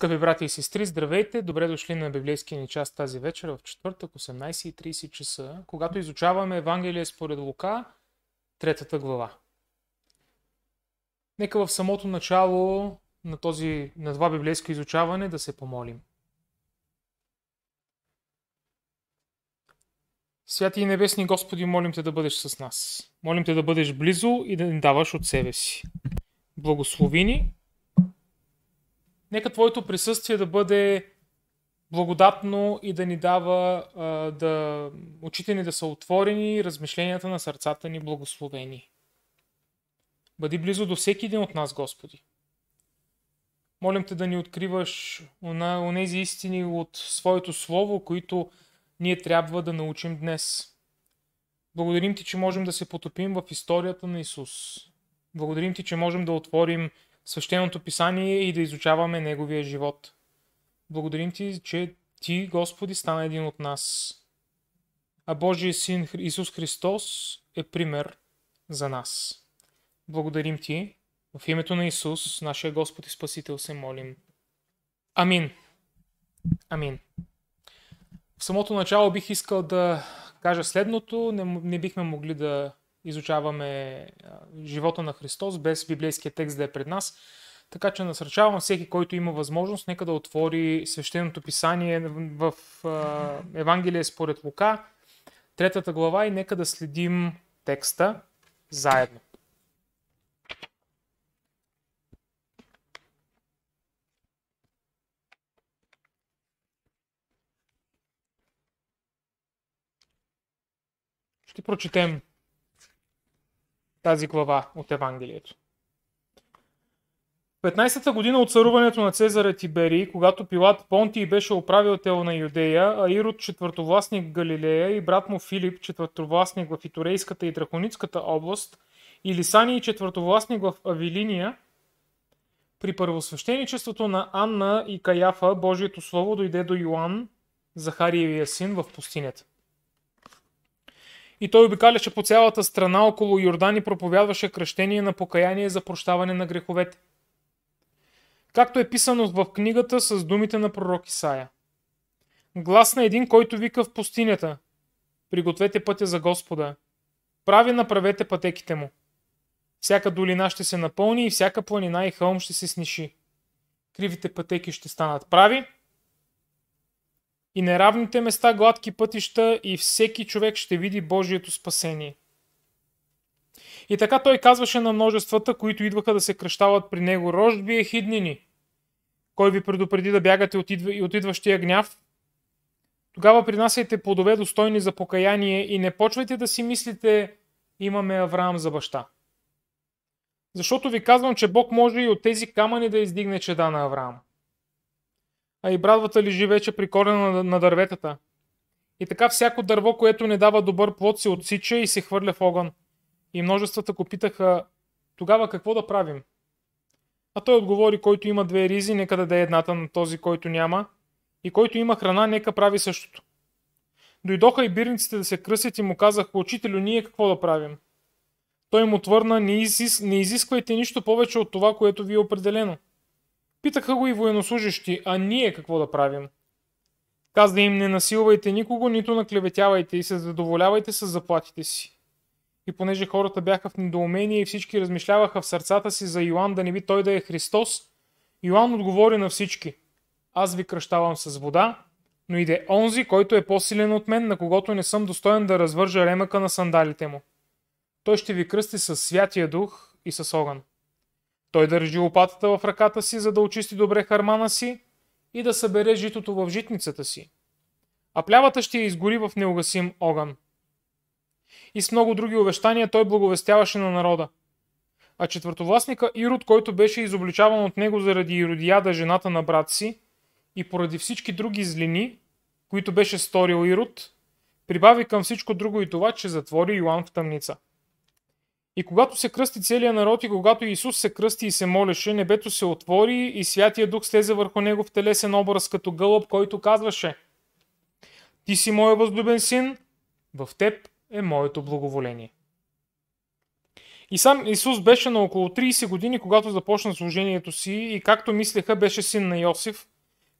Скъпи брати и сестри, здравейте! Добре дошли на библейския ни част тази вечер в четвъртък, 18.30 часа, когато изучаваме Евангелие според Лука, третата глава. Нека в самото начало на, този, на това библейско изучаване да се помолим. Святи и небесни Господи, молим те да бъдеш с нас. Молим те да бъдеш близо и да ни даваш от себе си. Благослови ни нека твоето присъствие да бъде благодатно и да ни дава а, да очите ни да са отворени, размишленията на сърцата ни благословени. Бъди близо до всеки един от нас, Господи. Молим те да ни откриваш онези истини от Своето Слово, които ние трябва да научим днес. Благодарим ти, че можем да се потопим в историята на Исус. Благодарим ти, че можем да отворим свещеното писание и да изучаваме Неговия живот. Благодарим Ти, че Ти, Господи, стана един от нас. А Божия Син Исус Христос е пример за нас. Благодарим Ти. В името на Исус, нашия Господ и Спасител, се молим. Амин. Амин. В самото начало бих искал да кажа следното. Не, не бихме могли да изучаваме живота на Христос, без библейския текст да е пред нас. Така че насърчавам всеки, който има възможност, нека да отвори свещеното писание в Евангелие според Лука, третата глава и нека да следим текста заедно. Ще прочетем тази глава от Евангелието. 15-та година от царуването на Цезаря е Тибери, когато Пилат Понтий беше управител на Юдея, а Ирод четвъртовластник Галилея и брат му Филип четвъртовластник в Итурейската и Драконицката област, и Лисани четвъртовластник в Авилиния, при първосвещеничеството на Анна и Каяфа Божието Слово дойде до Йоанн, Захариевия син, в пустинята и той обикаляше по цялата страна около Йордан и проповядваше кръщение на покаяние за прощаване на греховете. Както е писано в книгата с думите на пророк Исаия. Глас на един, който вика в пустинята. Пригответе пътя за Господа. Прави направете пътеките му. Всяка долина ще се напълни и всяка планина и хълм ще се сниши. Кривите пътеки ще станат прави, и неравните места гладки пътища и всеки човек ще види Божието спасение. И така той казваше на множествата, които идваха да се кръщават при него, рожби хиднини. кой ви предупреди да бягате от, идва, от идващия гняв, тогава принасяйте плодове достойни за покаяние и не почвайте да си мислите, имаме Авраам за баща. Защото ви казвам, че Бог може и от тези камъни да издигне чеда на Авраам а и брадвата лежи вече при корена на, дърветата. И така всяко дърво, което не дава добър плод, се отсича и се хвърля в огън. И множествата го питаха, тогава какво да правим? А той отговори, който има две ризи, нека даде едната на този, който няма, и който има храна, нека прави същото. Дойдоха и бирниците да се кръсят и му казаха, учителю, ние какво да правим? Той му отвърна, не, изис... не изисквайте нищо повече от това, което ви е определено – Питаха го и военнослужащи, а ние какво да правим? Каза им не насилвайте никого, нито наклеветявайте и се задоволявайте с заплатите си. И понеже хората бяха в недоумение и всички размишляваха в сърцата си за Йоан, да не би той да е Христос, Йоан отговори на всички. Аз ви кръщавам с вода, но иде онзи, който е по-силен от мен, на когото не съм достоен да развържа ремъка на сандалите му. Той ще ви кръсти с Святия Дух и с огън. Той държи лопатата в ръката си, за да очисти добре хармана си и да събере житото в житницата си. А плявата ще я изгори в неугасим огън. И с много други увещания той благовестяваше на народа. А четвъртовластника Ирод, който беше изобличаван от него заради Иродияда, жената на брат си, и поради всички други злини, които беше сторил Ирод, прибави към всичко друго и това, че затвори Йоан в тъмница. И когато се кръсти целият народ и когато Исус се кръсти и се молеше, небето се отвори и Святия Дух слезе върху него в телесен образ като гълъб, който казваше Ти си моят възлюбен син, в теб е моето благоволение. И сам Исус беше на около 30 години, когато започна служението си и както мислеха беше син на Йосиф,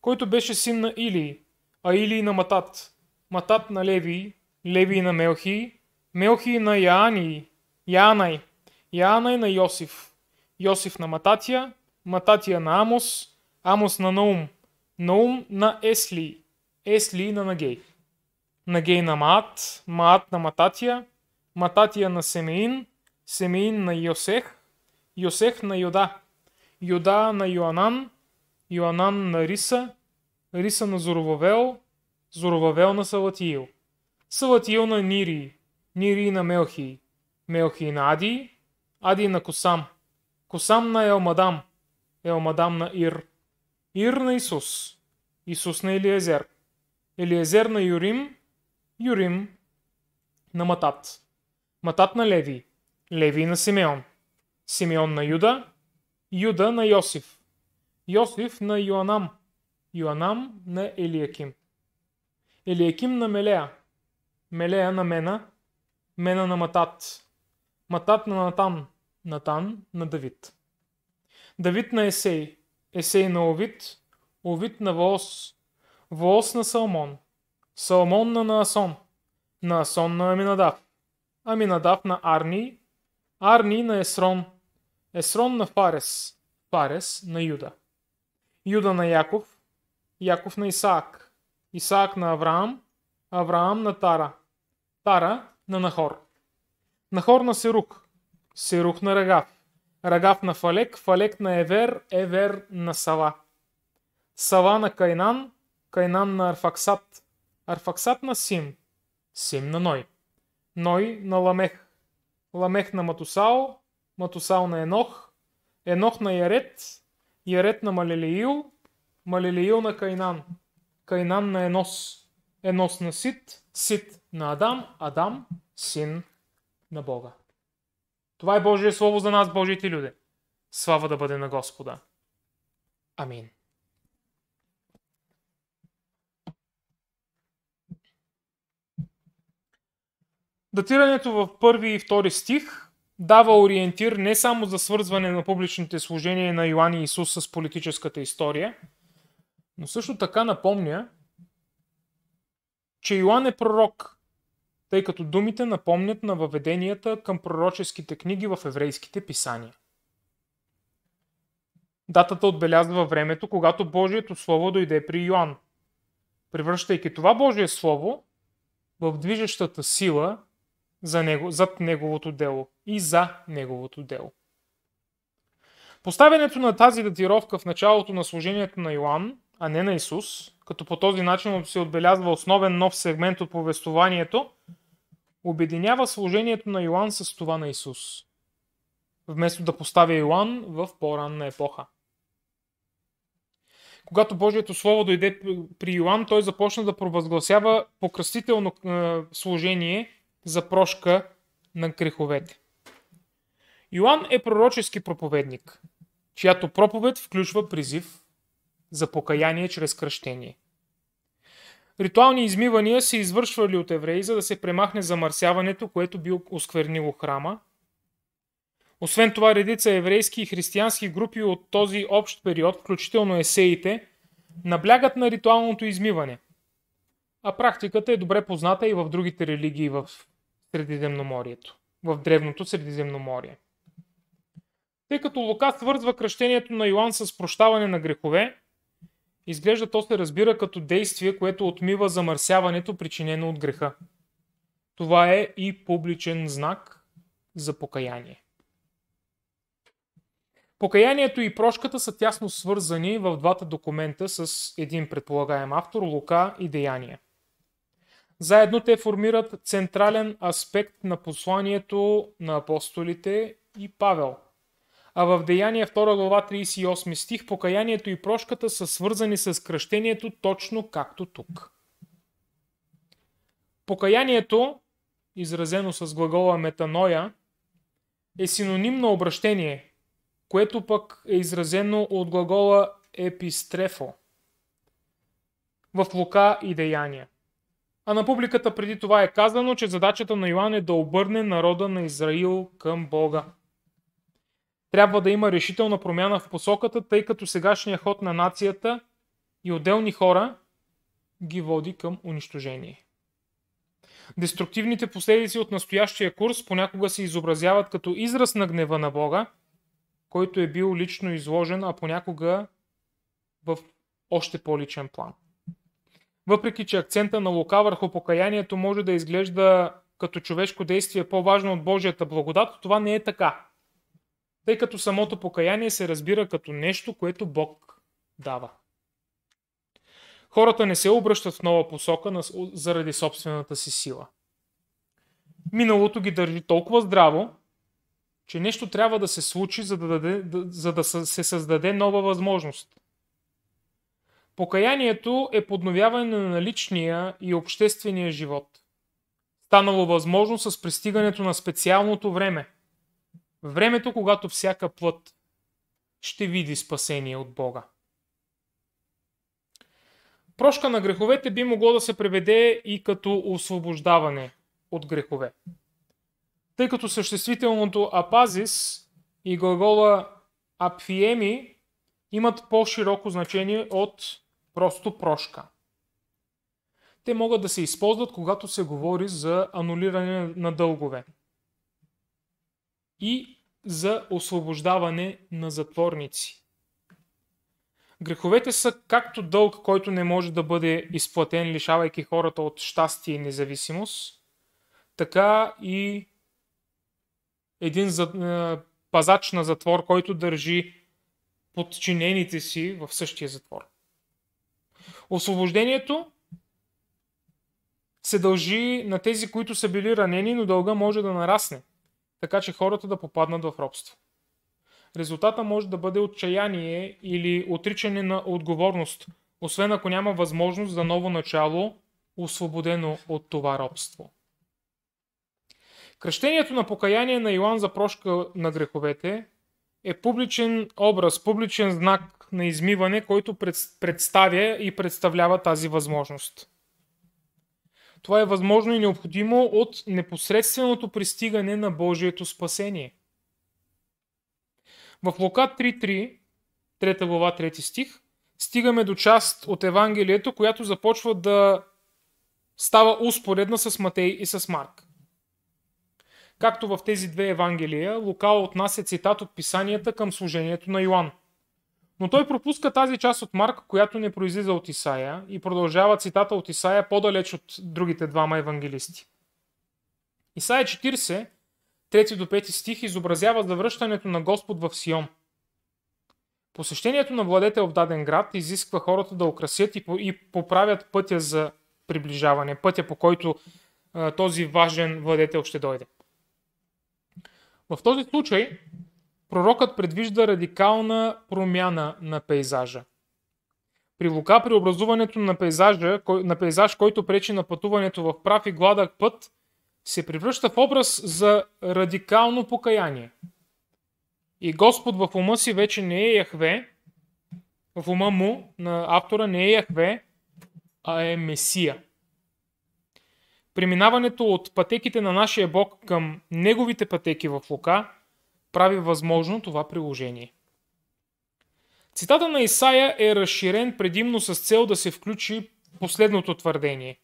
който беше син на Илии, а Илии на Матат, Матат на Леви, Леви на Мелхи, Мелхи на Яании, Яанай. Яанай на Йосиф. Йосиф на Мататия. Мататия на Амос. Амос на Наум. Наум на Если. Если на Нагей. Нагей на Маат. Маат на Мататия. Мататия на Семеин. Семеин на Йосех. Йосех на Йода. Йода на Йоанан. Йоанан на Риса. Риса на Зоровавел. Зоровавел на Салатиил. Салатиил на Нири. Нири на Мелхий на Ади Ади на Косам, Косам на Елмадам, Елмадам на Ир, Ир на Исус, Исус на Елиезер, Елиезер на Юрим, Юрим на Матат, Матат на Леви, Леви на Симеон, Симеон на Юда, Юда на Йосиф, Йосиф на Йоанам, Йоанам на Елиаким, Елиаким на Мелея, Мелея на Мена, Мена на Матат, матат на Натан, Натан на Давид. Давид на Есей, Есей на Овид, Овид на Воос, Воос на Салмон, Салмон на Наасон, Наасон на Аминадав, Аминадав на Арни, Арни на Есрон, Есрон на Фарес, Фарес на Юда, Юда на Яков, Яков на Исаак, Исаак на Авраам, Авраам на Тара, Тара на Нахор на хор на Серук, Серук на Рагав, Рагав на Фалек, Фалек на Евер, Евер на Сава, Сава на Кайнан, Кайнан на Арфаксат, Арфаксат на Сим, Сим на Ной, Ной на Ламех, Ламех на Матусао, Матусао на Енох, Енох на Ярет, Ярет на Малелиил, Малелиил на Кайнан, Кайнан на Енос, Енос на Сит, Сит на Адам, Адам, син на Бога. Това е Божие Слово за нас, Божиите люди. Слава да бъде на Господа. Амин. Датирането в първи и втори стих дава ориентир не само за свързване на публичните служения на Йоан и Исус с политическата история, но също така напомня, че Йоан е пророк, тъй като думите напомнят на въведенията към пророческите книги в еврейските писания. Датата отбелязва времето, когато Божието Слово дойде при Йоанн, превръщайки това Божие Слово в движещата сила за него, зад неговото дело и за неговото дело. Поставянето на тази датировка в началото на служението на Йоанн, а не на Исус, като по този начин се отбелязва основен нов сегмент от повествованието, обединява служението на Йоанн с това на Исус, вместо да поставя Йоанн в по-ранна епоха. Когато Божието Слово дойде при Йоанн, той започна да провъзгласява покръстително е, служение за прошка на греховете. Йоанн е пророчески проповедник, чиято проповед включва призив за покаяние чрез кръщение. Ритуални измивания се извършвали от евреи, за да се премахне замърсяването, което би осквернило храма. Освен това, редица еврейски и християнски групи от този общ период, включително есеите, наблягат на ритуалното измиване. А практиката е добре позната и в другите религии в Средиземноморието, в Древното Средиземноморие. Тъй като Лука свързва кръщението на Йоанн с прощаване на грехове, изглежда то се разбира като действие, което отмива замърсяването, причинено от греха. Това е и публичен знак за покаяние. Покаянието и прошката са тясно свързани в двата документа с един предполагаем автор Лука и Деяния. Заедно те формират централен аспект на посланието на апостолите и Павел – а в Деяния 2 глава 38 стих покаянието и прошката са свързани с кръщението точно както тук. Покаянието, изразено с глагола метаноя, е синоним на обращение, което пък е изразено от глагола епистрефо в Лука и Деяния. А на публиката преди това е казано, че задачата на Йоан е да обърне народа на Израил към Бога. Трябва да има решителна промяна в посоката, тъй като сегашния ход на нацията и отделни хора ги води към унищожение. Деструктивните последици от настоящия курс понякога се изобразяват като израз на гнева на Бога, който е бил лично изложен, а понякога в още по-личен план. Въпреки, че акцента на Лука върху покаянието може да изглежда като човешко действие по-важно от Божията благодат, това не е така тъй като самото покаяние се разбира като нещо, което Бог дава. Хората не се обръщат в нова посока заради собствената си сила. Миналото ги държи толкова здраво, че нещо трябва да се случи, за да, даде, за да се създаде нова възможност. Покаянието е подновяване на личния и обществения живот, станало възможно с пристигането на специалното време – времето, когато всяка плът ще види спасение от Бога. Прошка на греховете би могло да се преведе и като освобождаване от грехове. Тъй като съществителното апазис и глагола апфиеми имат по-широко значение от просто прошка. Те могат да се използват, когато се говори за анулиране на дългове и за освобождаване на затворници. Греховете са както дълг, който не може да бъде изплатен, лишавайки хората от щастие и независимост, така и един пазач на затвор, който държи подчинените си в същия затвор. Освобождението се дължи на тези, които са били ранени, но дълга може да нарасне така че хората да попаднат в робство. Резултата може да бъде отчаяние или отричане на отговорност, освен ако няма възможност за ново начало, освободено от това робство. Кръщението на покаяние на Йоан за прошка на греховете е публичен образ, публичен знак на измиване, който представя и представлява тази възможност. Това е възможно и необходимо от непосредственото пристигане на Божието спасение. В Лука 3.3, 3 глава, 3 стих, стигаме до част от Евангелието, която започва да става успоредна с Матей и с Марк. Както в тези две Евангелия, Лука отнася цитат от писанията към служението на Йоанн. Но той пропуска тази част от Марк, която не произлиза от Исаия и продължава цитата от Исаия по-далеч от другите двама евангелисти. Исаия 40, 3 до 5 стих изобразява завръщането на Господ в Сион. Посещението на владетел в даден град изисква хората да украсят и поправят пътя за приближаване, пътя по който този важен владетел ще дойде. В този случай пророкът предвижда радикална промяна на пейзажа. При Лука преобразуването на, пейзажа, на пейзаж, който пречи на пътуването в прав и гладък път, се превръща в образ за радикално покаяние. И Господ в ума си вече не е Яхве, в ума му на автора не е Яхве, а е Месия. Преминаването от пътеките на нашия Бог към неговите пътеки в Лука – прави възможно това приложение. Цитата на Исаия е разширен предимно с цел да се включи последното твърдение.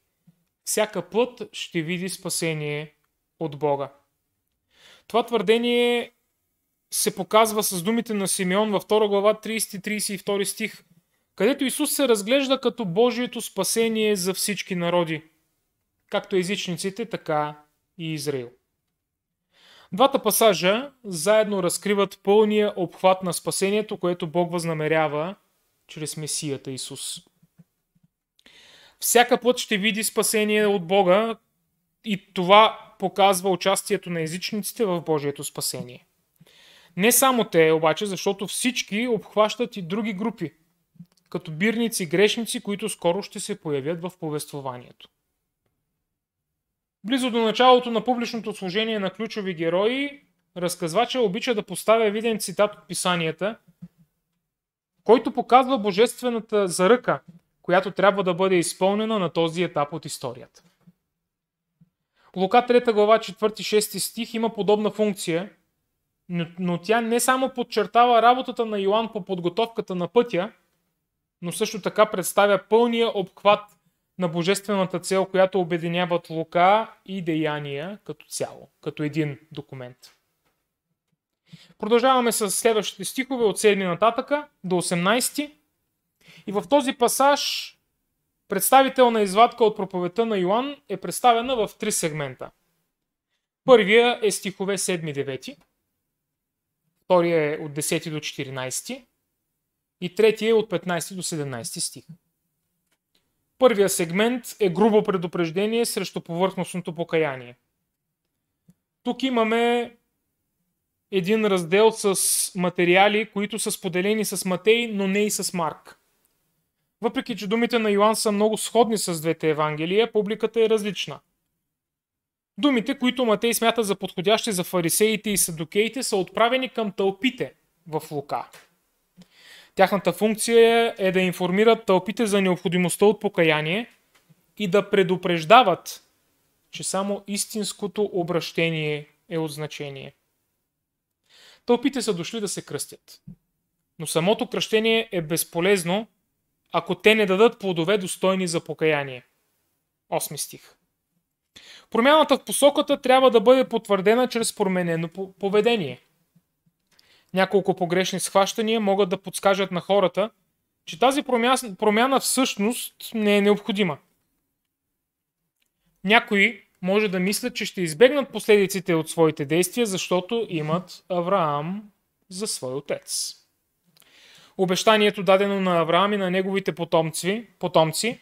Всяка плът ще види спасение от Бога. Това твърдение се показва с думите на Симеон във 2 глава 30-32 стих, където Исус се разглежда като Божието спасение за всички народи, както езичниците, така и Израил. Двата пасажа заедно разкриват пълния обхват на спасението, което Бог възнамерява чрез Месията Исус. Всяка път ще види спасение от Бога и това показва участието на езичниците в Божието спасение. Не само те, обаче, защото всички обхващат и други групи, като бирници, грешници, които скоро ще се появят в повествованието. Близо до началото на публичното служение на ключови герои, разказвача обича да поставя виден цитат от писанията, който показва божествената заръка, която трябва да бъде изпълнена на този етап от историята. Лука 3 глава 4-6 стих има подобна функция, но, но тя не само подчертава работата на Йоанн по подготовката на пътя, но също така представя пълния обхват на божествената цел, която обединяват лука и деяния като цяло, като един документ. Продължаваме с следващите стихове от 7 нататъка до 18. И в този пасаж представителна извадка от проповедта на Йоанн е представена в три сегмента. Първия е стихове 7-9, втория е от 10 до 14 и третия е от 15 до 17 стих. Първия сегмент е грубо предупреждение срещу повърхностното покаяние. Тук имаме един раздел с материали, които са споделени с Матей, но не и с Марк. Въпреки, че думите на Йоанн са много сходни с двете евангелия, публиката е различна. Думите, които Матей смята за подходящи за фарисеите и садокеите, са отправени към тълпите в Лука. Тяхната функция е, е да информират тълпите за необходимостта от покаяние и да предупреждават, че само истинското обращение е от значение. Тълпите са дошли да се кръстят. Но самото кръщение е безполезно, ако те не дадат плодове достойни за покаяние. Осми стих. Промяната в посоката трябва да бъде потвърдена чрез променено поведение няколко погрешни схващания могат да подскажат на хората, че тази промяна, промяна всъщност не е необходима. Някои може да мислят, че ще избегнат последиците от своите действия, защото имат Авраам за свой отец. Обещанието дадено на Авраам и на неговите потомци, потомци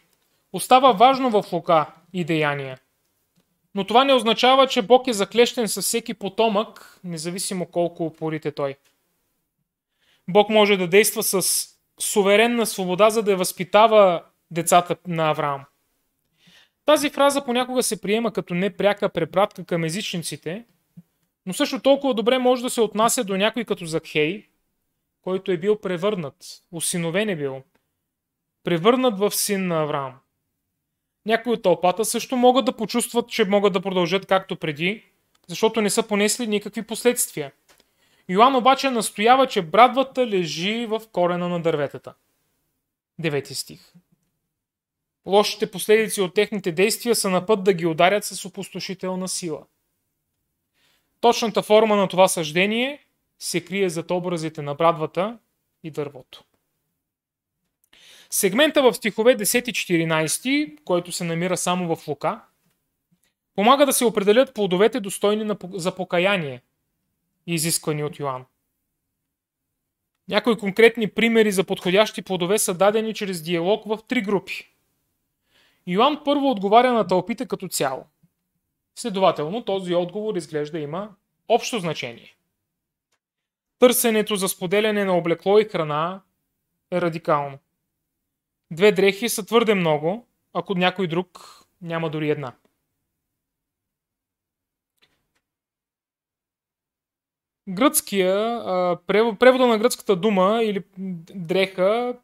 остава важно в Лука и деяния. Но това не означава, че Бог е заклещен със всеки потомък, независимо колко упорите той – Бог може да действа с суверенна свобода, за да възпитава децата на Авраам. Тази фраза понякога се приема като непряка препратка към езичниците, но също толкова добре може да се отнася до някой като Закхей, който е бил превърнат, осиновен е бил, превърнат в син на Авраам. Някои от тълпата също могат да почувстват, че могат да продължат както преди, защото не са понесли никакви последствия – Йоан обаче настоява, че брадвата лежи в корена на дърветата. Девети стих. Лошите последици от техните действия са на път да ги ударят с опустошителна сила. Точната форма на това съждение се крие зад образите на брадвата и дървото. Сегмента в стихове 10-14, който се намира само в Лука, помага да се определят плодовете достойни за покаяние – изисквани от Йоанн. Някои конкретни примери за подходящи плодове са дадени чрез диалог в три групи. Йоанн първо отговаря на тълпите като цяло. Следователно, този отговор изглежда има общо значение. Търсенето за споделяне на облекло и храна е радикално. Две дрехи са твърде много, ако някой друг няма дори една. гръцкия, превода на гръцката дума или дреха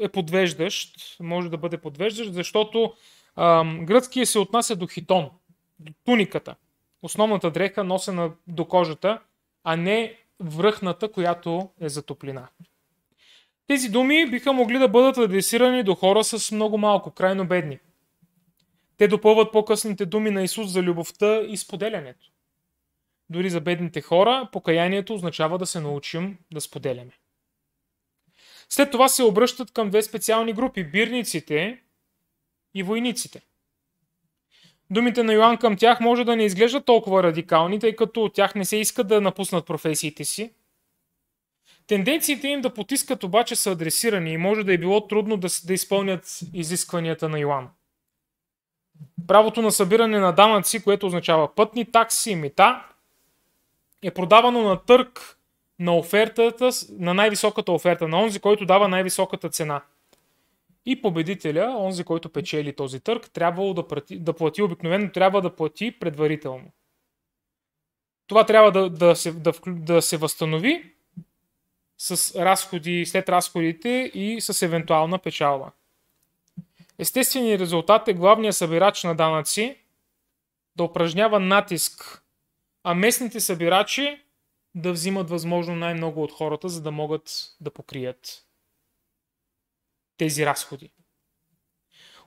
е подвеждащ, може да бъде подвеждащ, защото гръцкия се отнася до хитон, до туниката, основната дреха, носена до кожата, а не връхната, която е за топлина. Тези думи биха могли да бъдат адресирани до хора с много малко, крайно бедни. Те допълват по-късните думи на Исус за любовта и споделянето. Дори за бедните хора, покаянието означава да се научим да споделяме. След това се обръщат към две специални групи бирниците и войниците. Думите на Йоан към тях може да не изглеждат толкова радикални, тъй като от тях не се иска да напуснат професиите си. Тенденциите им да потискат обаче са адресирани и може да е било трудно да, да изпълнят изискванията на Йоан. Правото на събиране на данъци, което означава пътни такси и мита, е продавано на търг на офертата, на най-високата оферта, на онзи, който дава най-високата цена. И победителя, онзи, който печели този търг, трябвало да, плати, да плати обикновено, трябва да плати предварително. Това трябва да, да, се, да, да се възстанови с разходи, след разходите и с евентуална печалба. Естественият резултат е главният събирач на данъци да упражнява натиск а местните събирачи да взимат възможно най-много от хората, за да могат да покрият тези разходи.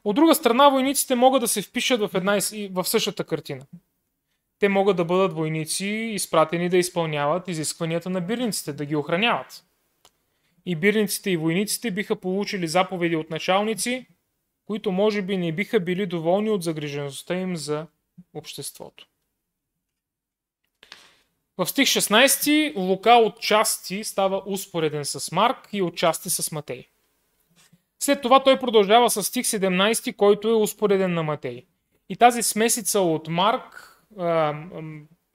От друга страна, войниците могат да се впишат в, една, в същата картина. Те могат да бъдат войници, изпратени да изпълняват изискванията на бирниците, да ги охраняват. И бирниците и войниците биха получили заповеди от началници, които може би не биха били доволни от загрижеността им за обществото. В стих 16 Лука отчасти става успореден с Марк и отчасти с Матей. След това той продължава с стих 17, който е успореден на Матей. И тази смесица от Марк,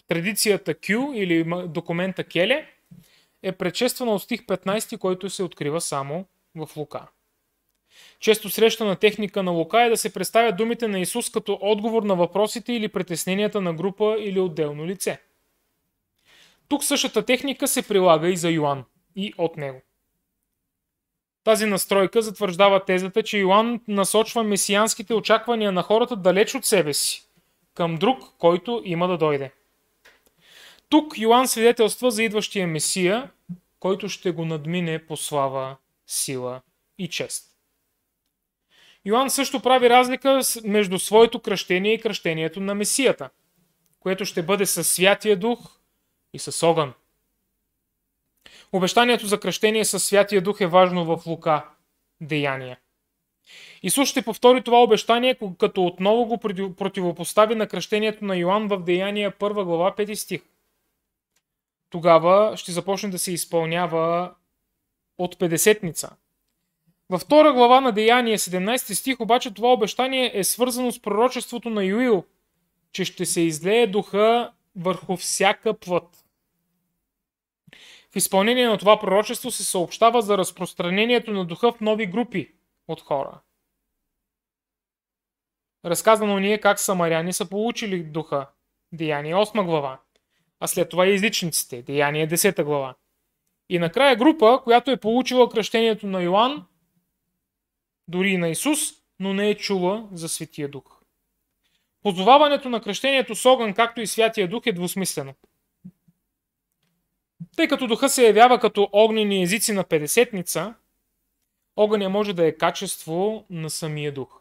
традицията Q или документа Келе, е предшествана от стих 15, който се открива само в Лука. Често срещана техника на Лука е да се представят думите на Исус като отговор на въпросите или притесненията на група или отделно лице – тук същата техника се прилага и за Йоан и от него. Тази настройка затвърждава тезата, че Йоан насочва месианските очаквания на хората далеч от себе си, към друг, който има да дойде. Тук Йоан свидетелства за идващия Месия, който ще го надмине по слава, сила и чест. Йоан също прави разлика между своето кръщение и кръщението на Месията, което ще бъде със Святия Дух, и с огън. Обещанието за кръщение със Святия Дух е важно в Лука деяния. Исус ще повтори това обещание, като отново го противопостави на кръщението на Йоанн в Деяния 1 глава 5 стих. Тогава ще започне да се изпълнява от Педесетница. Във втора глава на Деяния 17 стих обаче това обещание е свързано с пророчеството на Юил, че ще се излее духа върху всяка плът. В изпълнение на това пророчество се съобщава за разпространението на духа в нови групи от хора. Разказано ни е как самаряни са получили духа. Деяние 8 глава. А след това и изличниците, Деяние 10 глава. И накрая група, която е получила кръщението на Йоан, дори и на Исус, но не е чула за Светия Дух. Позоваването на кръщението с огън, както и Святия Дух е двусмислено. Тъй като духа се явява като огнени езици на 50-ница, огъня може да е качество на самия дух.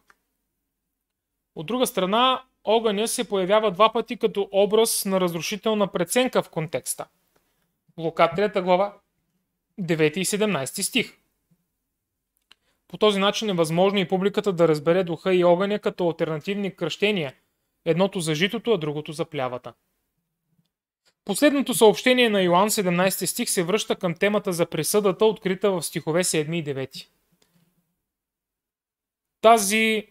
От друга страна, огъня се появява два пъти като образ на разрушителна преценка в контекста. Лука 3 глава, 9 и 17 стих. По този начин е възможно и публиката да разбере духа и огъня като альтернативни кръщения – Едното за житото, а другото за плявата. Последното съобщение на Йоан 17 стих се връща към темата за присъдата, открита в стихове 7 и 9. Тази,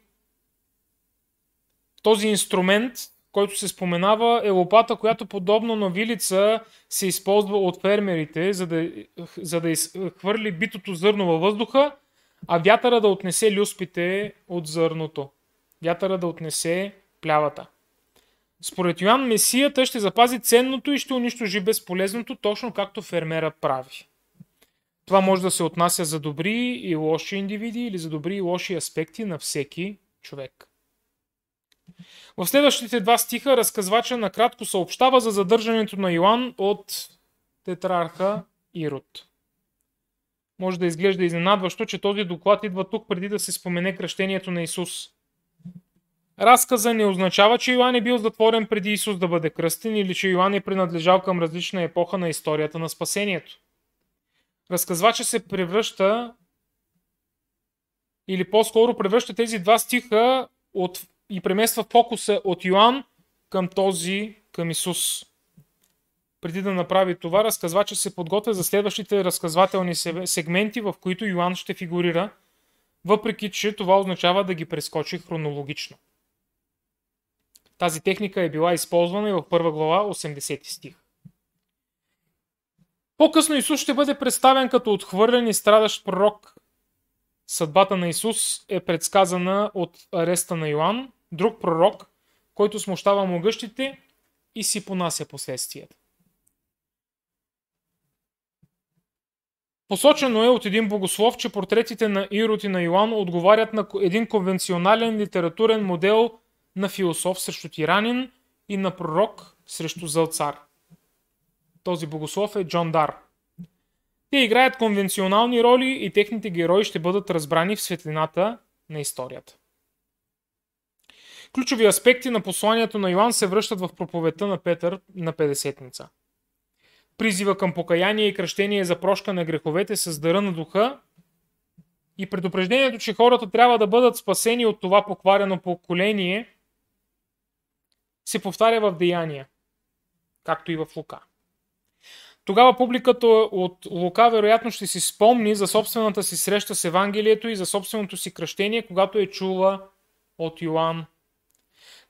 този инструмент, който се споменава, е лопата, която подобно на вилица се използва от фермерите, за да, за да изхвърли битото зърно във въздуха, а вятъра да отнесе люспите от зърното. Вятъра да отнесе плявата. Според Йоан Месията ще запази ценното и ще унищожи безполезното, точно както фермера прави. Това може да се отнася за добри и лоши индивиди или за добри и лоши аспекти на всеки човек. В следващите два стиха разказвача накратко съобщава за задържането на Йоан от тетрарха Ирод. Може да изглежда изненадващо, че този доклад идва тук преди да се спомене кръщението на Исус. Разказа не означава, че Йоан е бил затворен преди Исус да бъде кръстен или че Йоан е принадлежал към различна епоха на историята на спасението. Разказвача се превръща или по-скоро превръща тези два стиха от, и премества фокуса от Йоан към този към Исус. Преди да направи това, разказвача се подготвя за следващите разказвателни сегменти, в които Йоан ще фигурира, въпреки че това означава да ги прескочи хронологично. Тази техника е била използвана и в първа глава 80 стих. По-късно Исус ще бъде представен като отхвърлен и страдащ пророк. Съдбата на Исус е предсказана от ареста на Йоан, друг пророк, който смущава могъщите и си понася последствията. Посочено е от един богослов, че портретите на Ирод и на Йоан отговарят на един конвенционален литературен модел на философ срещу тиранин и на пророк срещу зълцар. Този богослов е Джон Дар. Те играят конвенционални роли и техните герои ще бъдат разбрани в светлината на историята. Ключови аспекти на посланието на Йоанн се връщат в проповедта на Петър на 50-ница. Призива към покаяние и кръщение за прошка на греховете с дъра на духа и предупреждението, че хората трябва да бъдат спасени от това покварено поколение се повтаря в Деяния, както и в Лука. Тогава публиката от Лука вероятно ще си спомни за собствената си среща с Евангелието и за собственото си кръщение, когато е чула от Йоанн.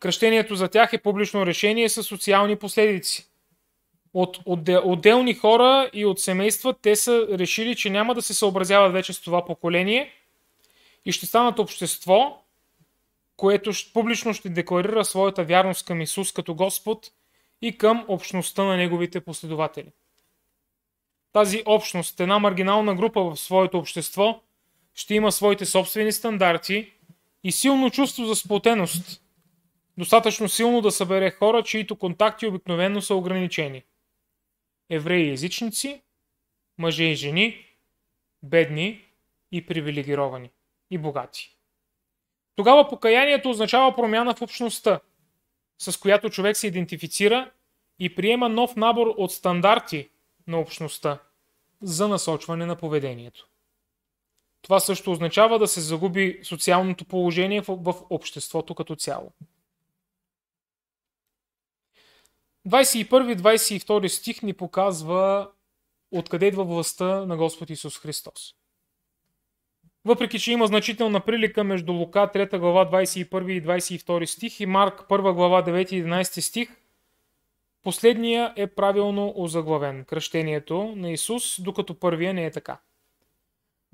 Кръщението за тях е публично решение с социални последици. От, от отделни хора и от семейства те са решили, че няма да се съобразяват вече с това поколение и ще станат общество, което публично ще декларира своята вярност към Исус като Господ и към общността на неговите последователи. Тази общност, една маргинална група в своето общество, ще има своите собствени стандарти и силно чувство за сплотеност, достатъчно силно да събере хора, чието контакти обикновено са ограничени. Евреи и езичници, мъже и жени, бедни и привилегировани и богати. Тогава покаянието означава промяна в общността, с която човек се идентифицира и приема нов набор от стандарти на общността за насочване на поведението. Това също означава да се загуби социалното положение в, в обществото като цяло. 21-22 стих ни показва откъде идва властта на Господ Исус Христос. Въпреки, че има значителна прилика между Лука 3 глава 21 и 22 стих и Марк 1 глава 9 и 11 стих, последния е правилно озаглавен кръщението на Исус, докато първия не е така.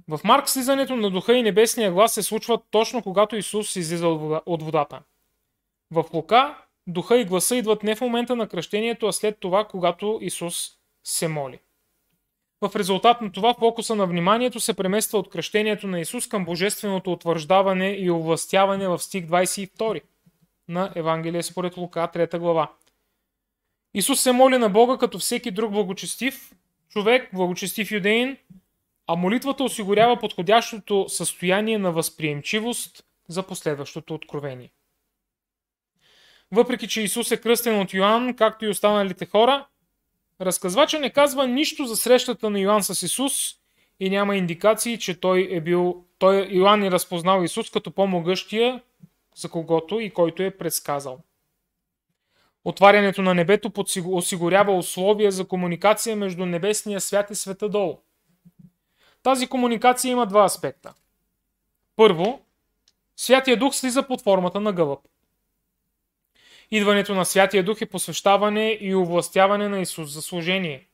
В Марк слизането на духа и небесния глас се случва точно когато Исус излиза от водата. В Лука духа и гласа идват не в момента на кръщението, а след това, когато Исус се моли. В резултат на това фокуса на вниманието се премества от кръщението на Исус към божественото утвърждаване и овластяване в стих 22 на Евангелие според Лука 3 глава. Исус се моли на Бога като всеки друг благочестив човек, благочестив юдеин, а молитвата осигурява подходящото състояние на възприемчивост за последващото откровение. Въпреки, че Исус е кръстен от Йоанн, както и останалите хора, Разказвача не казва нищо за срещата на Йоанн с Исус и няма индикации, че той е бил, той Йоан е разпознал Исус като по-могъщия, за когото и който е предсказал. Отварянето на небето осигурява условия за комуникация между небесния свят и света долу. Тази комуникация има два аспекта. Първо, Святия Дух слиза под формата на гълъб идването на Святия Дух е посвещаване и овластяване на Исус за служение.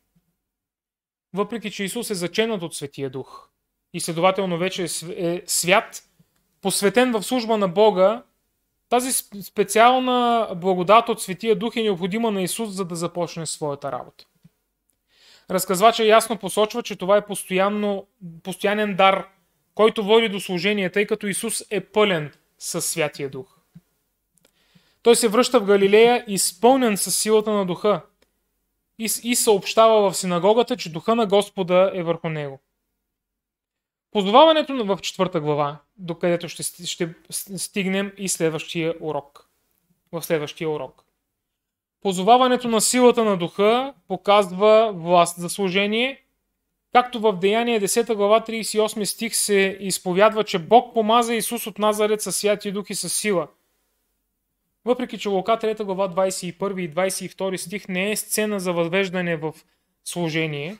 Въпреки, че Исус е заченат от Святия Дух и следователно вече е, е свят, посветен в служба на Бога, тази специална благодат от Святия Дух е необходима на Исус, за да започне своята работа. Разказвача ясно посочва, че това е постоянно, постоянен дар, който води до служение, тъй като Исус е пълен със Святия Дух. Той се връща в Галилея, изпълнен с силата на духа и, и съобщава в синагогата, че духа на Господа е върху него. Позоваването в четвърта глава, докъдето ще, ще стигнем и следващия урок. В следващия урок. Позоваването на силата на духа показва власт за служение, както в Деяние 10 глава 38 стих се изповядва, че Бог помаза Исус от Назарет със святи дух и със сила – въпреки, че Лука 3 глава 21 и 22 стих не е сцена за възвеждане в служение,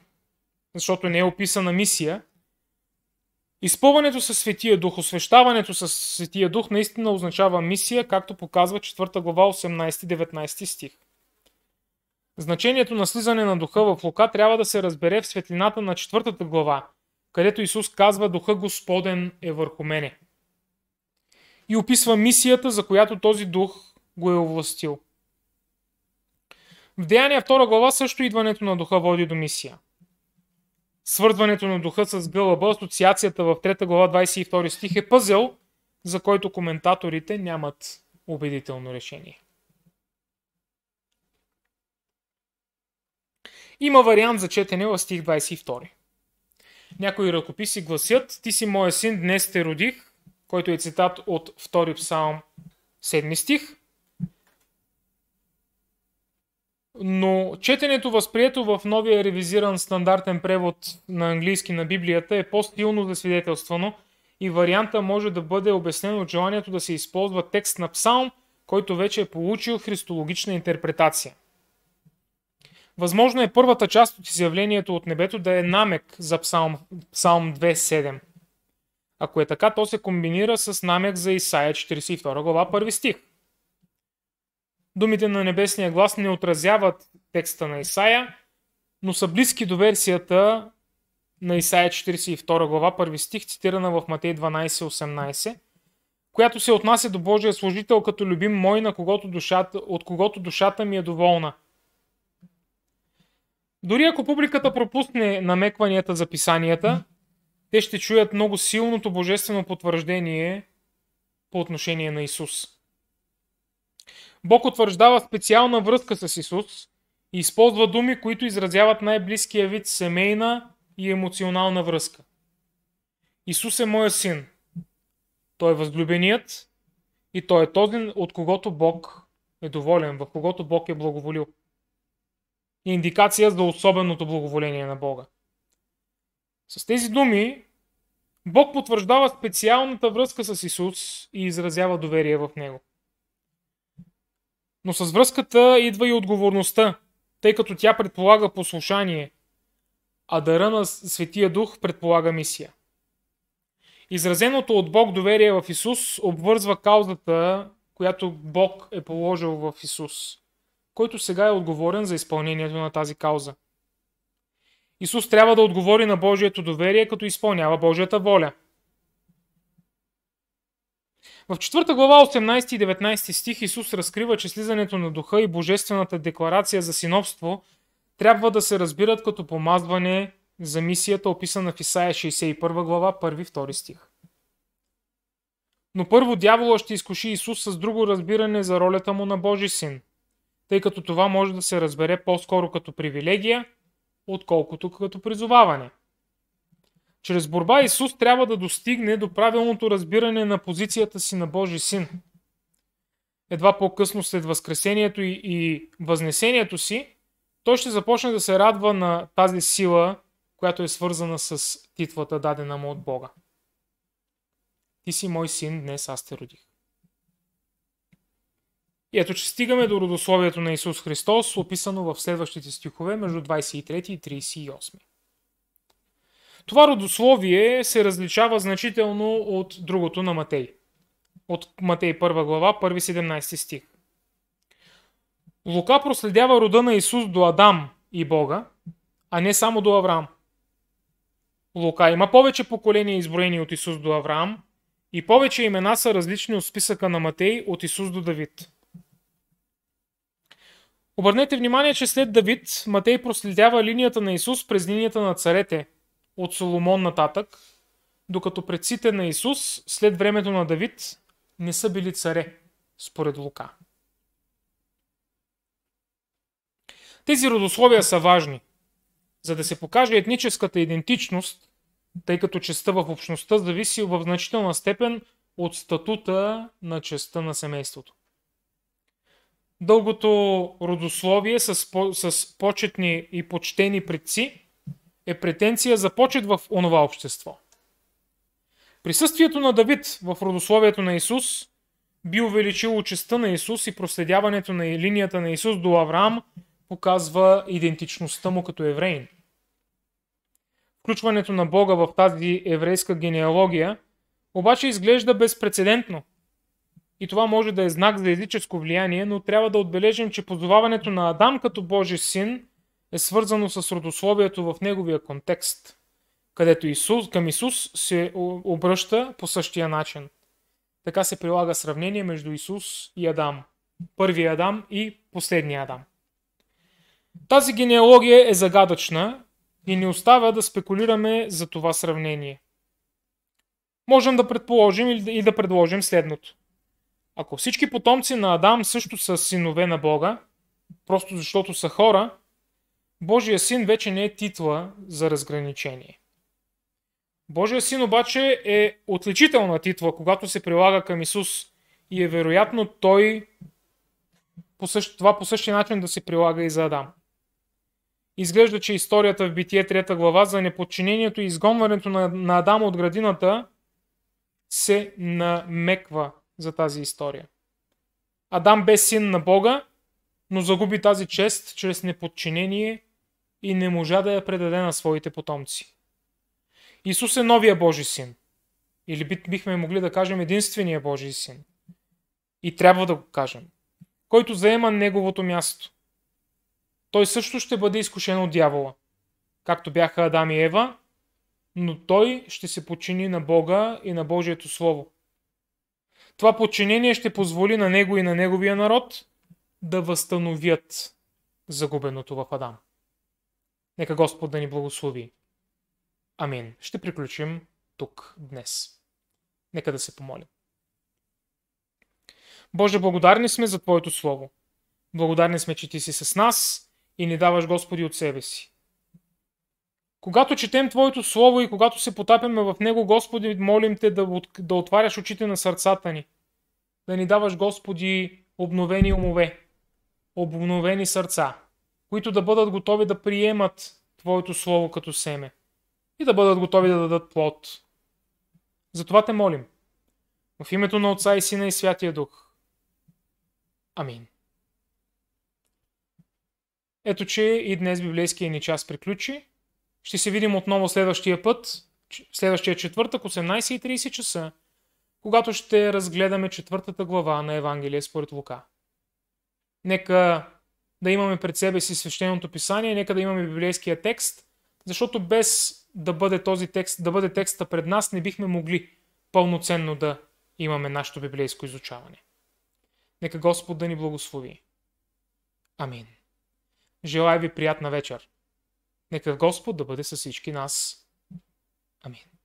защото не е описана мисия, изпълването със Светия Дух, освещаването със Светия Дух наистина означава мисия, както показва 4 глава 18-19 стих. Значението на слизане на духа в Лука трябва да се разбере в светлината на 4 глава, където Исус казва Духа Господен е върху мене. И описва мисията, за която този дух го е овластил. В Деяния 2 глава също идването на духа води до мисия. Свързването на духа с гълъба, асоциацията в 3 глава 22 стих е пъзел, за който коментаторите нямат убедително решение. Има вариант за четене в стих 22. Някои ръкописи гласят Ти си моя син, днес те родих, който е цитат от 2 псалм 7 стих. Но четенето, възприето в новия ревизиран стандартен превод на английски на Библията е по-стилно засвидетелствано и варианта може да бъде обяснен от желанието да се използва текст на псалм, който вече е получил христологична интерпретация. Възможно е първата част от изявлението от небето да е намек за псалм, псалм 2.7. Ако е така, то се комбинира с намек за Исаия 42 глава 1 стих. Думите на небесния глас не отразяват текста на Исаия, но са близки до версията на Исаия 42 глава, първи стих, цитирана в Матей 12.18, която се отнася до Божия служител като любим мой, на когото душата, от когото душата ми е доволна. Дори ако публиката пропусне намекванията за писанията, те ще чуят много силното божествено потвърждение по отношение на Исус. Бог утвърждава специална връзка с Исус и използва думи, които изразяват най-близкия вид семейна и емоционална връзка. Исус е моя син. Той е възлюбеният и той е този, от когото Бог е доволен, в когото Бог е благоволил. Индикация за особеното благоволение на Бога. С тези думи Бог потвърждава специалната връзка с Исус и изразява доверие в Него. Но с връзката идва и отговорността, тъй като тя предполага послушание, а дъра на Светия Дух предполага мисия. Изразеното от Бог доверие в Исус обвързва каузата, която Бог е положил в Исус, който сега е отговорен за изпълнението на тази кауза. Исус трябва да отговори на Божието доверие, като изпълнява Божията воля – в 4 глава 18 и 19 стих Исус разкрива, че слизането на духа и божествената декларация за синовство трябва да се разбират като помазване за мисията, описана в Исаия 61 глава 1-2 стих. Но първо дявола ще изкуши Исус с друго разбиране за ролята му на Божи син, тъй като това може да се разбере по-скоро като привилегия, отколкото като призоваване. Чрез борба Исус трябва да достигне до правилното разбиране на позицията си на Божий син. Едва по-късно след възкресението и, и възнесението си, той ще започне да се радва на тази сила, която е свързана с титлата дадена му от Бога. Ти си мой син, днес аз те родих. И ето, че стигаме до родословието на Исус Христос, описано в следващите стихове между 23 и 38. Това родословие се различава значително от другото на Матей. От Матей 1 глава, 1-17 стих. Лука проследява рода на Исус до Адам и Бога, а не само до Авраам. Лука има повече поколения изброени от Исус до Авраам и повече имена са различни от списъка на Матей от Исус до Давид. Обърнете внимание, че след Давид Матей проследява линията на Исус през линията на царете – от Соломон нататък, докато предците на Исус след времето на Давид не са били царе, според Лука. Тези родословия са важни, за да се покаже етническата идентичност, тъй като честа в общността зависи в значителна степен от статута на честа на семейството. Дългото родословие с, по- с почетни и почтени предци е претенция за почет в онова общество. Присъствието на Давид в родословието на Исус би увеличило честа на Исус и проследяването на линията на Исус до Авраам показва идентичността му като евреин. Включването на Бога в тази еврейска генеалогия обаче изглежда безпредседентно. И това може да е знак за езическо влияние, но трябва да отбележим, че позоваването на Адам като Божи син – е свързано с родословието в неговия контекст, където Исус, към Исус се обръща по същия начин. Така се прилага сравнение между Исус и Адам. Първия Адам и последния Адам. Тази генеалогия е загадъчна и ни оставя да спекулираме за това сравнение. Можем да предположим и да предложим следното. Ако всички потомци на Адам също са синове на Бога, просто защото са хора, Божия син вече не е титла за разграничение. Божия син обаче е отличителна титла, когато се прилага към Исус и е вероятно той по същ, това по същия начин да се прилага и за Адам. Изглежда, че историята в Битие 3 глава за неподчинението и изгонването на, на Адам от градината се намеква за тази история. Адам бе син на Бога, но загуби тази чест чрез неподчинение и не можа да я предаде на своите потомци. Исус е новия Божи син. Или бихме могли да кажем единствения Божий син. И трябва да го кажем. Който заема неговото място. Той също ще бъде изкушен от дявола. Както бяха Адам и Ева, но той ще се почини на Бога и на Божието Слово. Това подчинение ще позволи на него и на неговия народ да възстановят загубеното в Адам. Нека Господ да ни благослови. Амин. Ще приключим тук днес. Нека да се помолим. Боже, благодарни сме за Твоето Слово. Благодарни сме, че Ти си с нас и ни даваш Господи от себе си. Когато четем Твоето Слово и когато се потапяме в Него, Господи, молим Те да, да отваряш очите на сърцата ни. Да ни даваш, Господи, обновени умове, обновени сърца, които да бъдат готови да приемат Твоето Слово като семе и да бъдат готови да дадат плод. Затова те молим. В името на Отца и Сина и Святия Дух. Амин. Ето, че и днес библейския ни час приключи. Ще се видим отново следващия път, следващия четвъртък, 18.30 часа, когато ще разгледаме четвъртата глава на Евангелие според Лука. Нека да имаме пред себе си свещеното писание, нека да имаме библейския текст, защото без да бъде този текст, да бъде текста пред нас, не бихме могли пълноценно да имаме нашето библейско изучаване. Нека Господ да ни благослови. Амин. Желая ви приятна вечер. Нека Господ да бъде с всички нас. Амин.